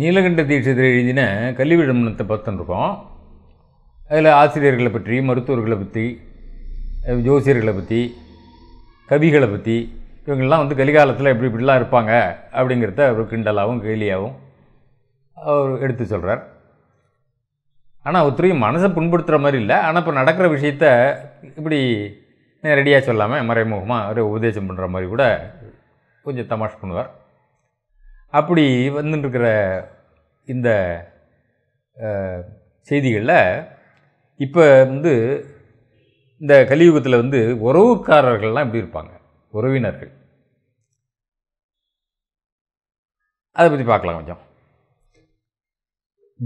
நீலகண்ட தீட்சத்தில் எழுதின கல்வி விளம்பரத்தை பார்த்துருக்கோம் அதில் ஆசிரியர்களை பற்றி மருத்துவர்களை பற்றி ஜோசியர்களை பற்றி கவிகளை பற்றி இவங்கெல்லாம் வந்து கலிகாலத்தில் எப்படி இப்படிலாம் இருப்பாங்க அப்படிங்கிறத அவர் கிண்டலாகவும் கேலியாகவும் அவர் எடுத்து சொல்கிறார் ஆனால் ஒருத்தரையும் மனசை புண்படுத்துகிற மாதிரி இல்லை ஆனால் இப்போ நடக்கிற விஷயத்த இப்படி நேரடியாக சொல்லாமல் மறைமுகமாக ஒரு உபதேசம் பண்ணுற மாதிரி கூட கொஞ்சம் தமாஷ் பண்ணுவார் அப்படி வந்துருக்கிற இந்த செய்திகளில் இப்போ வந்து இந்த கலியுகத்தில் வந்து உறவுக்காரர்கள்லாம் எப்படி இருப்பாங்க உறவினர்கள் அதை பற்றி பார்க்கலாம் கொஞ்சம்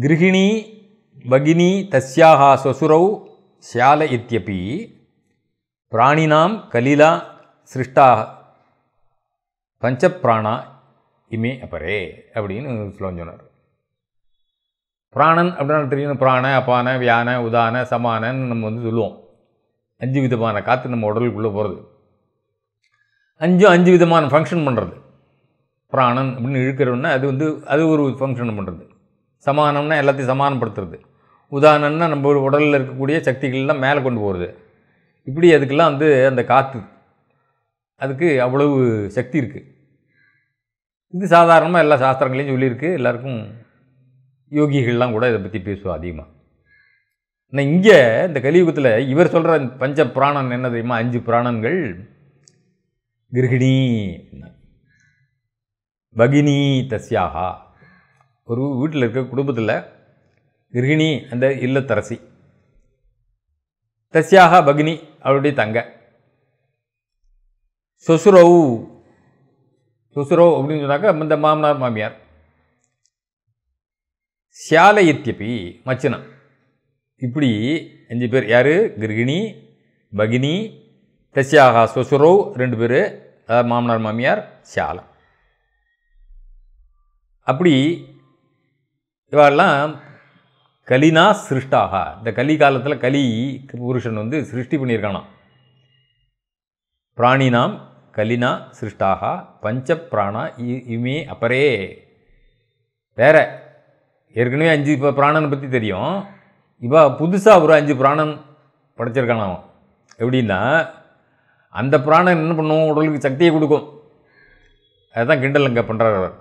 கிருஹிணி பகினி தஸ்யாகா சொசுரௌ சியால இத்தியபி பிராணினாம் கலிலா சிருஷ்டா பஞ்சப்பிராணா இமே அப்பரே அப்படின்னு ஸ்லோகம் சொன்னார் பிராணன் அப்படின்னு தெரியும் பிராண அப்பான வியான உதான சமானன்னு நம்ம வந்து சொல்லுவோம் அஞ்சு விதமான காற்று நம்ம உடலுக்குள்ளே போகிறது அஞ்சும் அஞ்சு விதமான ஃபங்க்ஷன் பண்ணுறது புராணன் அப்படின்னு இழுக்கிறோன்னா அது வந்து அது ஒரு ஃபங்க்ஷன் பண்ணுறது சமானம்னா எல்லாத்தையும் சமானப்படுத்துறது உதாரணம்னா நம்ம உடலில் இருக்கக்கூடிய சக்திகள்லாம் மேலே கொண்டு போகிறது இப்படி அதுக்கெல்லாம் வந்து அந்த காற்று அதுக்கு அவ்வளவு சக்தி இருக்குது இது சாதாரணமாக எல்லா சாஸ்திரங்களையும் சொல்லியிருக்கு எல்லாருக்கும் யோகிகள்லாம் கூட இதை பற்றி பேசுவோம் அதிகமாக ஆனால் இங்கே இந்த கலியுகத்தில் இவர் சொல்கிற பஞ்ச புராணம் என்ன தெரியுமா அஞ்சு புராணங்கள் கிருஹிணி பகினி தஸ்யாகா ஒரு வீட்டில் இருக்க குடும்பத்தில் கிருஹிணி அந்த இல்லத்தரசி தஸ்யாகா பகினி அவருடைய தங்க சொசுரவு சுசுரோ அப்படின்னு சொன்னாக்கா இந்த மாமனார் மாமியார் சியாலயத்தியபி மச்சினம் இப்படி அஞ்சு பேர் யார் கிருகிணி பகினி தசியாகா சுசுரோ ரெண்டு பேர் அதாவது மாமனார் மாமியார் சியாலம் அப்படி இவாளெல்லாம் கலினா சிருஷ்டாக இந்த கலி காலத்தில் கலி புருஷன் வந்து சிருஷ்டி பிராணி நாம் கலினா சிருஷ்டாக பஞ்ச பிராணா இமே அப்பரே வேற ஏற்கனவே அஞ்சு இப்போ பிராணனை பற்றி தெரியும் இப்போ புதுசாக ஒரு அஞ்சு பிராணம் படைச்சிருக்கான் அவன் எப்படின்னா அந்த பிராணம் என்ன பண்ணுவோம் உடலுக்கு சக்தியை கொடுக்கும் அதுதான் கிண்டல் அங்கே பண்ணுறார் அவர்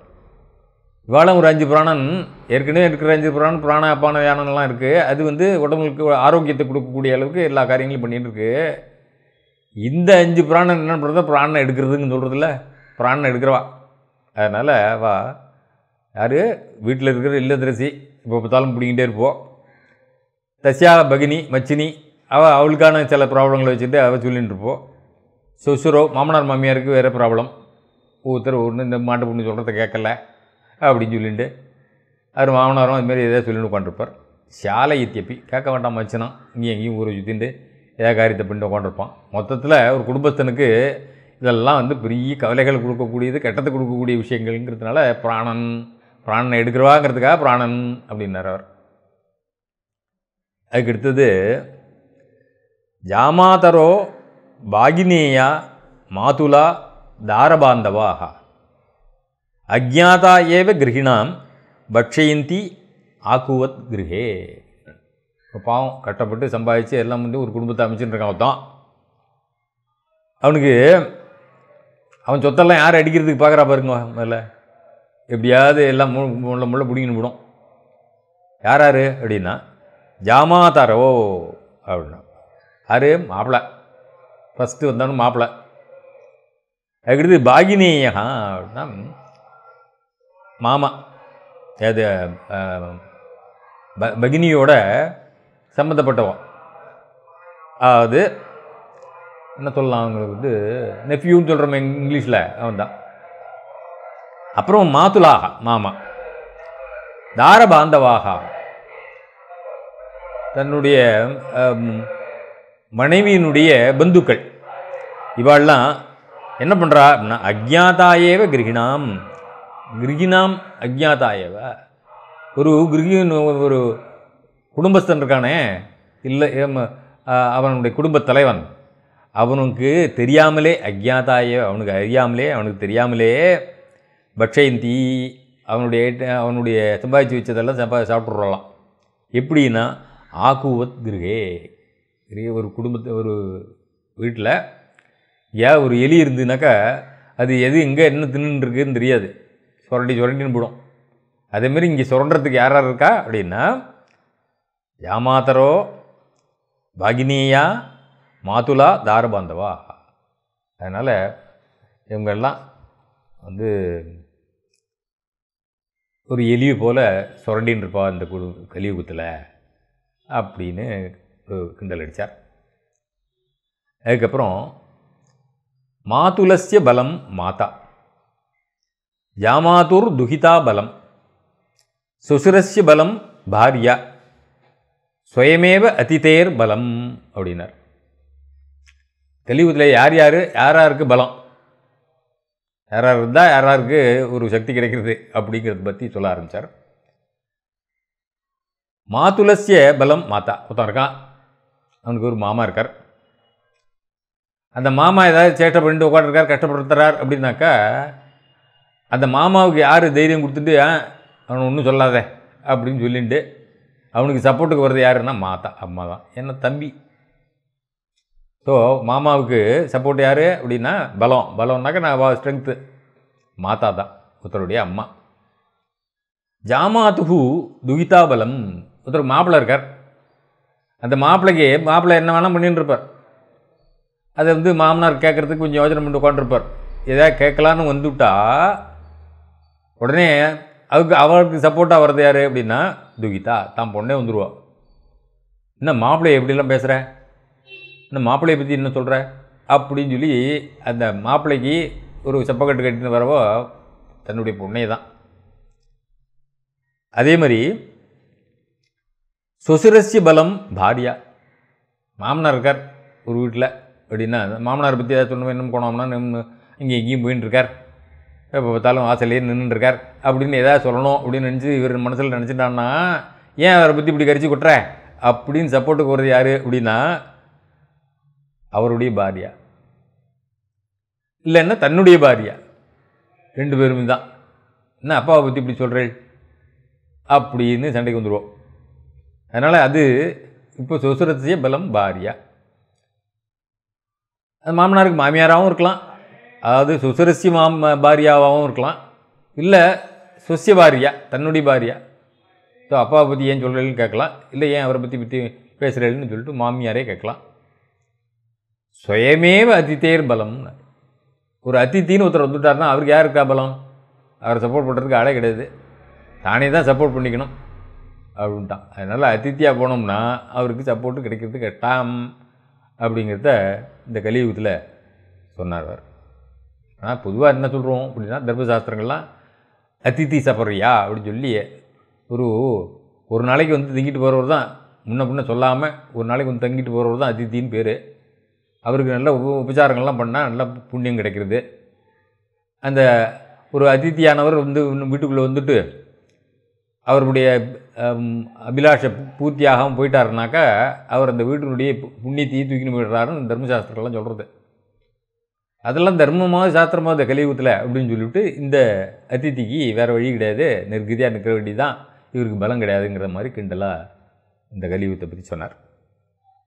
இவாளும் ஒரு அஞ்சு பிராணன் ஏற்கனவே இருக்கிற அஞ்சு பிராணம் பிராண அப்பான வியானம்லாம் இருக்குது அது வந்து உடம்புக்கு ஆரோக்கியத்தை கொடுக்கக்கூடிய அளவுக்கு எல்லா காரியங்களும் பண்ணிகிட்டு இருக்குது இந்த அஞ்சு பிராணம் என்ன பண்ணுறதோ பிராணம் எடுக்கிறதுன்னு சொல்கிறதில்ல பிராணம் எடுக்கிறவா அதனால் வா யார் வீட்டில் இருக்கிற இல்லத்திரசி இப்போ பார்த்தாலும் பிடிக்கிட்டே இருப்போம் தசியா பகினி மச்சினி அவள் அவளுக்கான சில ப்ராப்ளங்களை வச்சுட்டு அவள் சொல்லிகிட்டு இருப்போம் சுசுரோ மாமனார் மாமியாருக்கு வேறு ப்ராப்ளம் ஒவ்வொருத்தர் ஒன்று இந்த மாட்டு பொண்ணு சொல்கிறத கேட்கல அப்படின்னு சொல்லிட்டு அவர் மாமனாரும் அதுமாரி எதாவது சொல்லிட்டு உட்காந்துருப்பார் சாலை இத்தியப்பி கேட்க வேண்டாம் மச்சினா இங்கே எங்கேயும் ஊரை சுற்றிட்டு ஏகாரியத்தை காரியத்தை பின்ன உட்காந்துருப்பான் மொத்தத்தில் ஒரு குடும்பஸ்தனுக்கு இதெல்லாம் வந்து பெரிய கவலைகள் கொடுக்கக்கூடியது கெட்டத்தை கொடுக்கக்கூடிய விஷயங்கள்ங்கிறதுனால பிராணன் பிராணனை எடுக்கிறவாங்கிறதுக்காக பிராணன் அப்படின்னார் அவர் அதுக்கடுத்தது ஜாமாதரோ பாகினேயா மாதுலா தாரபாந்தவாக அக்ஞாதா ஏவ கிரகிணாம் பக்ஷயந்தி ஆக்குவத் கிரகே இப்போ பாவம் கட்டப்பட்டு சம்பாதிச்சு எல்லாம் வந்து ஒரு குடும்பத்தை அமைச்சுன்னு இருக்கான் தான் அவனுக்கு அவன் சொத்தெல்லாம் யார் அடிக்கிறதுக்கு பார்க்குறா பாருங்க முதல்ல எப்படியாவது எல்லாம் முள்ள முள்ள பிடிங்கன்னு விடும் யார் யார் அப்படின்னா ஜாமாதாரோ அப்படின்னா யார் மாப்பிள்ள ஃபஸ்ட்டு வந்தாலும் மாப்பிள்ள அதுக்கடுத்து பாகினியா அப்படின்னா மாமா அது பகினியோட சம்மந்தப்பட்டவன் அதாவது என்ன சொல்லலாம் அவங்களுக்கு வந்து நெஃப்யூன்னு சொல்கிறோம் இங்கிலீஷில் அவன் தான் அப்புறம் மாத்துலாக மாமா தாரபாந்தவாக தன்னுடைய மனைவியினுடைய பந்துக்கள் இவாள்லாம் என்ன பண்ணுறா அப்படின்னா அக்ஞாதாயேவ கிரகிணாம் கிரகிணாம் அக்ஞாதாயேவ ஒரு கிரகின் ஒரு குடும்பஸ்தன் இருக்கானே இல்லை அவனுடைய குடும்பத் தலைவன் அவனுக்கு தெரியாமலே அக்ஞாதாய அவனுக்கு அறியாமலே அவனுக்கு தெரியாமலே பட்சயந்தி அவனுடைய அவனுடைய சம்பாதிச்சு வச்சதெல்லாம் சம்பா சாப்பிட்றலாம் எப்படின்னா ஆக்குவத் கிருகே ஒரு குடும்பத்தை ஒரு வீட்டில் ஏன் ஒரு எலி இருந்துனாக்கா அது எது எங்கே என்ன தின்னுருக்குன்னு தெரியாது சுரண்டி சுரண்டின்னு போடும் அதேமாரி இங்கே சுரண்டுறதுக்கு யார் யார் இருக்கா அப்படின்னா యామాతరో பகினியா மாதுலா தாரபாந்தவா அதனால் இவங்கெல்லாம் வந்து ஒரு எலிவு போல் சுரண்டின்னு இருப்பா இந்த குழு கலியுகத்தில் அப்படின்னு கிண்டல் அடித்தார் அதுக்கப்புறம் மாதுலசிய பலம் மாதா யாமாதுர் துகிதா பலம் சுசுரஸ்ய பலம் பாரியா சுயமேவ அதிதேர் பலம் அப்படின்னார் கலியுகத்தில் யார் யார் யார் யாருக்கு பலம் யார் யார் இருந்தால் யார் யாருக்கு ஒரு சக்தி கிடைக்கிறது அப்படிங்கிறத பற்றி சொல்ல ஆரம்பித்தார் மாத்துலசிய பலம் மாத்தா ஒருத்தன் இருக்கான் அவனுக்கு ஒரு மாமா இருக்கார் அந்த மாமா ஏதாவது சேட்டை பண்ணிட்டு உட்காந்துருக்கார் கஷ்டப்படுத்துறார் அப்படின்னாக்கா அந்த மாமாவுக்கு யார் தைரியம் கொடுத்துட்டு அவனை ஒன்றும் சொல்லாத அப்படின்னு சொல்லிட்டு அவனுக்கு சப்போர்ட்டுக்கு வர்றது யாருன்னா மாதா அம்மா தான் என்ன தம்பி ஸோ மாமாவுக்கு சப்போர்ட் யார் அப்படின்னா பலம் பலம்னாக்க நான் வா ஸ்ட்ரென்த்து மாதா தான் ஒருத்தருடைய அம்மா ஜாமாத்துஹு துகிதாபலம் ஒருத்தர் மாப்பிள்ளை இருக்கார் அந்த மாப்பிள்ளைக்கு மாப்பிள்ளை என்ன வேணால் பண்ணின்னு இருப்பார் அதை வந்து மாமனார் கேட்குறதுக்கு கொஞ்சம் யோஜனை பண்ணி உட்காந்துருப்பார் எதாவது கேட்கலான்னு வந்துவிட்டா உடனே அதுக்கு அவருக்கு சப்போர்ட்டாக வர்றது யார் அப்படின்னா துகிதா தான் பொண்ணே வந்துடுவா என்ன மாப்பிள்ளையை எப்படிலாம் பேசுகிற என்ன மாப்பிள்ளையை பற்றி என்ன சொல்கிற அப்படின்னு சொல்லி அந்த மாப்பிள்ளைக்கு ஒரு செப்பக்கட்டு கட்டின்னு வரவோ தன்னுடைய பொண்ணே தான் அதே மாதிரி சொசுரஸ்ய பலம் பாரியா மாமனார் இருக்கார் ஒரு வீட்டில் அப்படின்னா மாமனார் பற்றி ஏதாவது சொல்லணும் என்ன போனோம்னா இங்கே எங்கேயும் போயின்னு இருக்கார் எப்போ பார்த்தாலும் வாசல்லையே நின்றுருக்கார் அப்படின்னு எதாவது சொல்லணும் அப்படின்னு நினச்சி இவர் மனசில் நினச்சிட்டான்னா ஏன் அவரை பற்றி இப்படி கரிச்சு கொட்டுற அப்படின்னு சப்போர்ட்டுக்கு வர்றது யார் அப்படின்னா அவருடைய பாரியா இல்லைன்னா தன்னுடைய பாரியா ரெண்டு பேருமே தான் என்ன அப்பாவை பற்றி இப்படி சொல்கிறேள் அப்படின்னு சண்டைக்கு வந்துடுவோம் அதனால் அது இப்போ சொசுரத்திய பலம் பாரியா அது மாமனாருக்கு மாமியாராகவும் இருக்கலாம் அதாவது சுசுரஸ்ய மாம் பாரியாவாகவும் இருக்கலாம் இல்லை சுசிய பாரியா தன்னுடைய பாரியா ஸோ அப்பாவை பற்றி ஏன் சொல்கிறேன்னு கேட்கலாம் இல்லை ஏன் அவரை பற்றி பற்றி பேசுகிறேன்னு சொல்லிட்டு மாமியாரே கேட்கலாம் சுயமேவ அதித்தேர் பலம் ஒரு அதித்தின்னு ஒருத்தர் வந்துட்டார்னா அவருக்கு யார் இருக்கா பலம் அவரை சப்போர்ட் பண்ணுறதுக்கு ஆளே கிடையாது தானே தான் சப்போர்ட் பண்ணிக்கணும் அப்படின்ட்டான் அதனால் அதித்தியாக போனோம்னா அவருக்கு சப்போர்ட்டு கிடைக்கிறதுக்கு கெட்டாம் அப்படிங்கிறத இந்த கலியுகத்தில் சொன்னார் அவர் ஆனால் பொதுவாக என்ன சொல்கிறோம் அப்படின்னா தர்மசாஸ்திரங்கள்லாம் அதித்தி சபரியா அப்படின்னு சொல்லி ஒரு ஒரு நாளைக்கு வந்து தங்கிட்டு போகிறவர் தான் முன்ன பின்ன சொல்லாமல் ஒரு நாளைக்கு வந்து தங்கிட்டு போகிறவர் தான் அதித்தின்னு பேர் அவருக்கு நல்ல உப உபச்சாரங்கள்லாம் பண்ணால் நல்ல புண்ணியம் கிடைக்கிறது அந்த ஒரு அதித்தியானவர் வந்து இன்னும் வீட்டுக்குள்ளே வந்துட்டு அவருடைய அபிலாஷ பூர்த்தியாகவும் போயிட்டாருனாக்கா அவர் அந்த வீட்டினுடைய புண்ணியத்தையும் தூக்கின்னு போயிடுறாருன்னு தர்மசாஸ்திரம்லாம் சொல்கிறது அதெல்லாம் தர்மமாக சாத்திரமாக இந்த கலியுகத்தில் அப்படின்னு சொல்லிவிட்டு இந்த அதித்திக்கு வேறு வழி கிடையாது நெருக்கதியாக நிற்கிற வேண்டி தான் இவருக்கு பலம் கிடையாதுங்கிற மாதிரி கிண்டலாக இந்த கலியுகத்தை பற்றி சொன்னார்